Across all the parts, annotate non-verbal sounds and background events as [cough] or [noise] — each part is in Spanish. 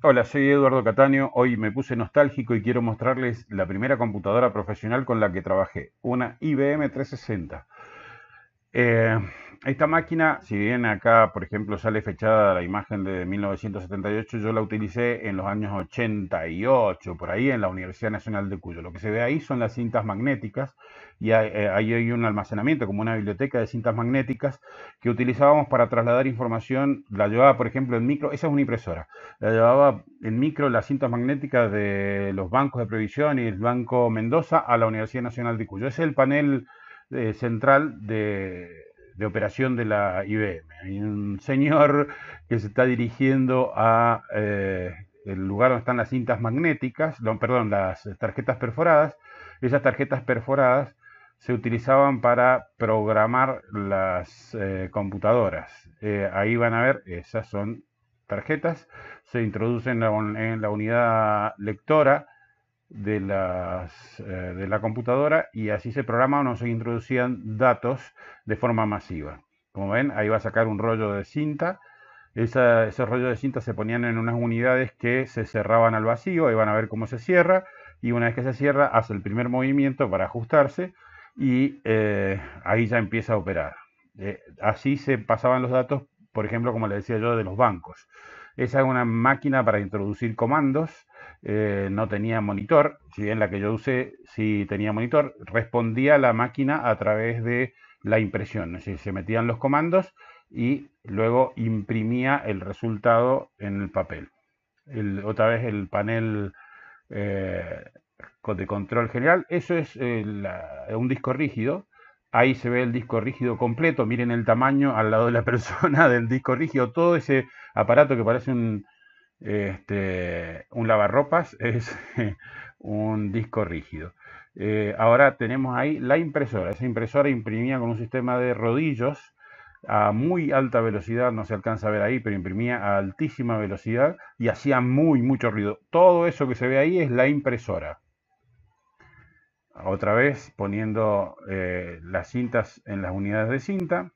Hola, soy Eduardo Cataño. Hoy me puse nostálgico y quiero mostrarles la primera computadora profesional con la que trabajé, una IBM 360 esta máquina, si bien acá, por ejemplo, sale fechada la imagen de 1978, yo la utilicé en los años 88, por ahí en la Universidad Nacional de Cuyo. Lo que se ve ahí son las cintas magnéticas y eh, ahí hay, un almacenamiento, como una biblioteca de cintas magnéticas que utilizábamos para trasladar información. La llevaba, por ejemplo, en micro, esa es una impresora, la llevaba en micro las cintas magnéticas de los bancos de previsión y el Banco Mendoza a la Universidad Nacional de Cuyo. es el panel eh, central de de operación de la IBM. Hay un señor que se está dirigiendo a eh, el lugar donde están las cintas magnéticas, perdón, las tarjetas perforadas. Esas tarjetas perforadas se utilizaban para programar las eh, computadoras. Eh, ahí van a ver, esas son tarjetas, se introducen en la unidad lectora de, las, eh, de la computadora y así se programaban o se introducían datos de forma masiva. Como ven, ahí va a sacar un rollo de cinta. esos rollos de cinta se ponían en unas unidades que se cerraban al vacío, ahí van a ver cómo se cierra, y una vez que se cierra hace el primer movimiento para ajustarse y eh, ahí ya empieza a operar. Eh, así se pasaban los datos, por ejemplo, como le decía yo, de los bancos. Esa es una máquina para introducir comandos. Eh, no tenía monitor, si bien la que yo usé sí tenía monitor, respondía la máquina a través de la impresión, es decir, se metían los comandos y luego imprimía el resultado en el papel. otra vez el panel eh, de control general, eso es eh, un disco rígido Ahí se ve el disco rígido completo, miren el tamaño al lado de la [laughs] persona del disco rígido, todo ese aparato que parece un, este, lavarropas es [laughs] un disco rígido. Eh, ahora tenemos ahí la impresora, esa impresora imprimía con un sistema de rodillos a muy alta velocidad, no se alcanza a ver ahí, pero imprimía a altísima velocidad y hacía muy, mucho ruido. Todo eso que se ve ahí es la impresora otra vez poniendo eh, las cintas en las unidades de cinta.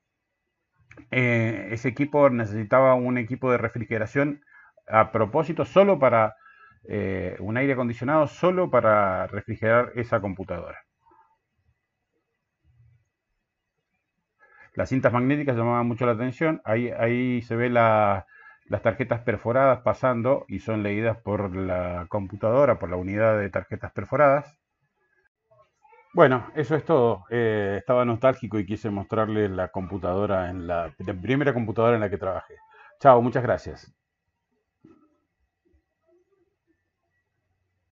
Eh, ese equipo necesitaba un equipo de refrigeración a propósito solo para eh, un aire acondicionado, solo para refrigerar esa computadora. Las cintas magnéticas llamaban mucho la atención. Ahí, ahí se ve las tarjetas perforadas pasando y son leídas por la computadora, por la unidad de tarjetas perforadas. Bueno, eso es todo. Eh, estaba nostálgico y quise mostrarle la computadora en la, la primera computadora en la que trabajé. Chao, muchas gracias.